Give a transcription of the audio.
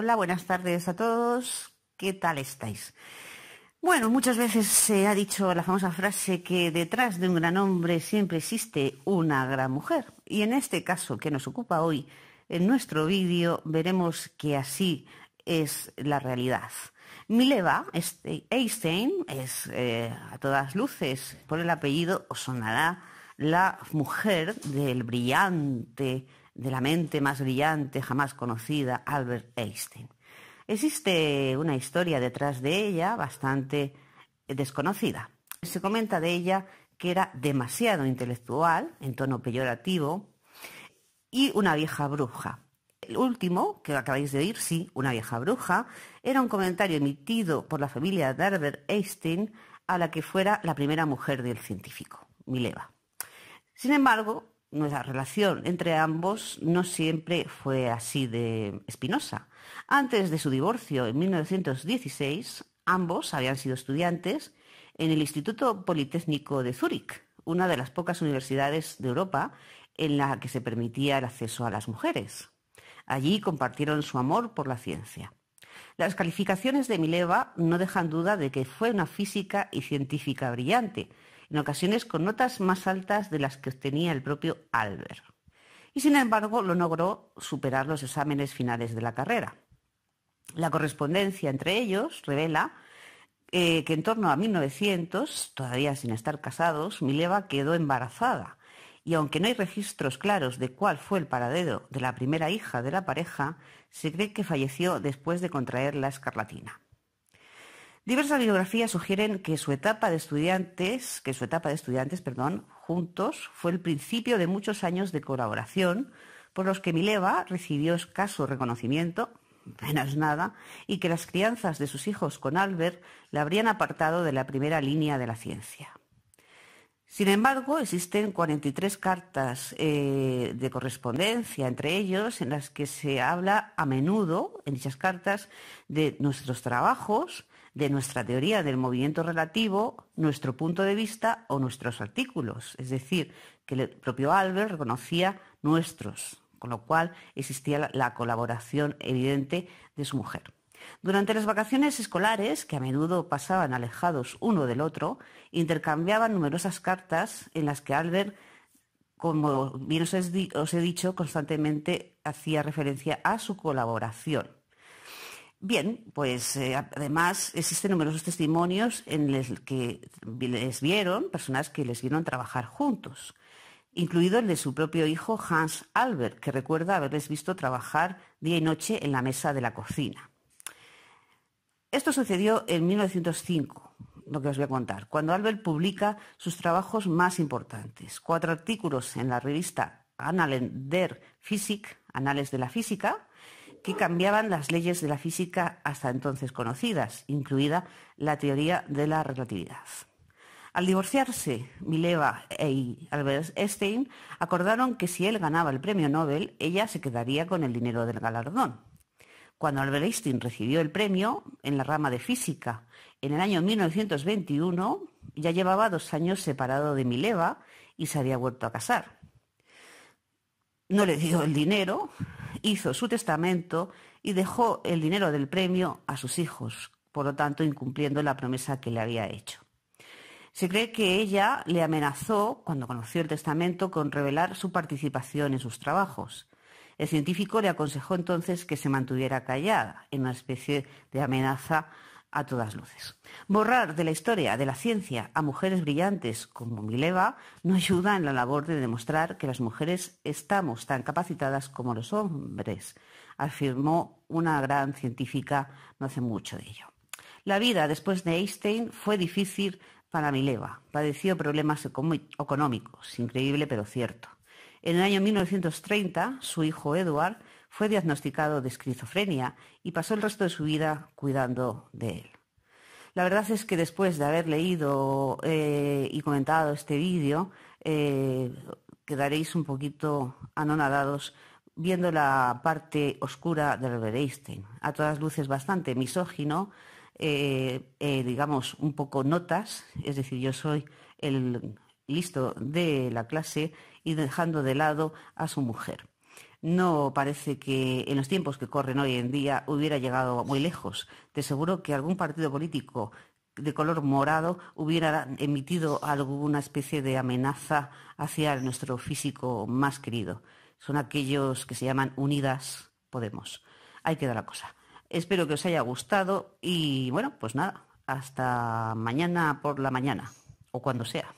Hola, buenas tardes a todos. ¿Qué tal estáis? Bueno, muchas veces se ha dicho la famosa frase que detrás de un gran hombre siempre existe una gran mujer. Y en este caso que nos ocupa hoy, en nuestro vídeo veremos que así es la realidad. Mileva este-, Einstein es eh, a todas luces, por el apellido os sonará la mujer del brillante de la mente más brillante jamás conocida, Albert Einstein. Existe una historia detrás de ella bastante eh, desconocida. Se comenta de ella que era demasiado intelectual, en tono peyorativo, y una vieja bruja. El último, que acabáis de oír, sí, una vieja bruja, era un comentario emitido por la familia de Albert Einstein a la que fuera la primera mujer del científico, Mileva. Sin embargo, nuestra relación entre ambos no siempre fue así de espinosa. Antes de su divorcio, en 1916, ambos habían sido estudiantes en el Instituto Politécnico de Zúrich, una de las pocas universidades de Europa en la que se permitía el acceso a las mujeres. Allí compartieron su amor por la ciencia. Las calificaciones de Mileva no dejan duda de que fue una física y científica brillante, en ocasiones con notas más altas de las que tenía el propio Albert. Y sin embargo, lo logró superar los exámenes finales de la carrera. La correspondencia entre ellos revela eh, que en torno a 1900, todavía sin estar casados, Mileva quedó embarazada. Y aunque no hay registros claros de cuál fue el paradero de la primera hija de la pareja, se cree que falleció después de contraer la escarlatina. Diversas biografías sugieren que su etapa de estudiantes, su etapa de estudiantes, perdón, juntos fue el principio de muchos años de colaboración por los que Mileva recibió escaso reconocimiento, apenas nada, y que las crianzas de sus hijos con Albert la habrían apartado de la primera línea de la ciencia. Sin embargo, existen 43 cartas eh, de correspondencia entre ellos en las que se habla a menudo, en dichas cartas, de nuestros trabajos de nuestra teoría del movimiento relativo, nuestro punto de vista o nuestros artículos. Es decir, que el propio Albert reconocía nuestros, con lo cual existía la colaboración evidente de su mujer. Durante las vacaciones escolares, que a menudo pasaban alejados uno del otro, intercambiaban numerosas cartas en las que Albert, como bien os he dicho, constantemente hacía referencia a su colaboración. Bien, pues eh, además existen numerosos testimonios en los que les vieron, personas que les vieron trabajar juntos, incluido el de su propio hijo Hans Albert, que recuerda haberles visto trabajar día y noche en la mesa de la cocina. Esto sucedió en 1905, lo que os voy a contar, cuando Albert publica sus trabajos más importantes, cuatro artículos en la revista Annalen der Physik, Anales de la Física, que cambiaban las leyes de la física hasta entonces conocidas, incluida la teoría de la relatividad. Al divorciarse, Mileva y e Albert Einstein acordaron que si él ganaba el premio Nobel, ella se quedaría con el dinero del galardón. Cuando Albert Einstein recibió el premio en la rama de física en el año 1921, ya llevaba dos años separado de Mileva y se había vuelto a casar. No le dio el dinero, hizo su testamento y dejó el dinero del premio a sus hijos, por lo tanto incumpliendo la promesa que le había hecho. Se cree que ella le amenazó, cuando conoció el testamento, con revelar su participación en sus trabajos. El científico le aconsejó entonces que se mantuviera callada, en una especie de amenaza a todas luces. Borrar de la historia de la ciencia a mujeres brillantes como Mileva no ayuda en la labor de demostrar que las mujeres estamos tan capacitadas como los hombres, afirmó una gran científica no hace mucho de ello. La vida después de Einstein fue difícil para Mileva. Padeció problemas económicos, increíble pero cierto. En el año 1930, su hijo Edward fue diagnosticado de esquizofrenia y pasó el resto de su vida cuidando de él. La verdad es que después de haber leído eh, y comentado este vídeo, eh, quedaréis un poquito anonadados viendo la parte oscura de Robert Einstein. A todas luces bastante misógino, eh, digamos un poco notas, es decir, yo soy el listo de la clase y dejando de lado a su mujer no parece que en los tiempos que corren hoy en día hubiera llegado muy lejos. Te seguro que algún partido político de color morado hubiera emitido alguna especie de amenaza hacia nuestro físico más querido. Son aquellos que se llaman Unidas Podemos. Ahí queda la cosa. Espero que os haya gustado y bueno, pues nada, hasta mañana por la mañana o cuando sea.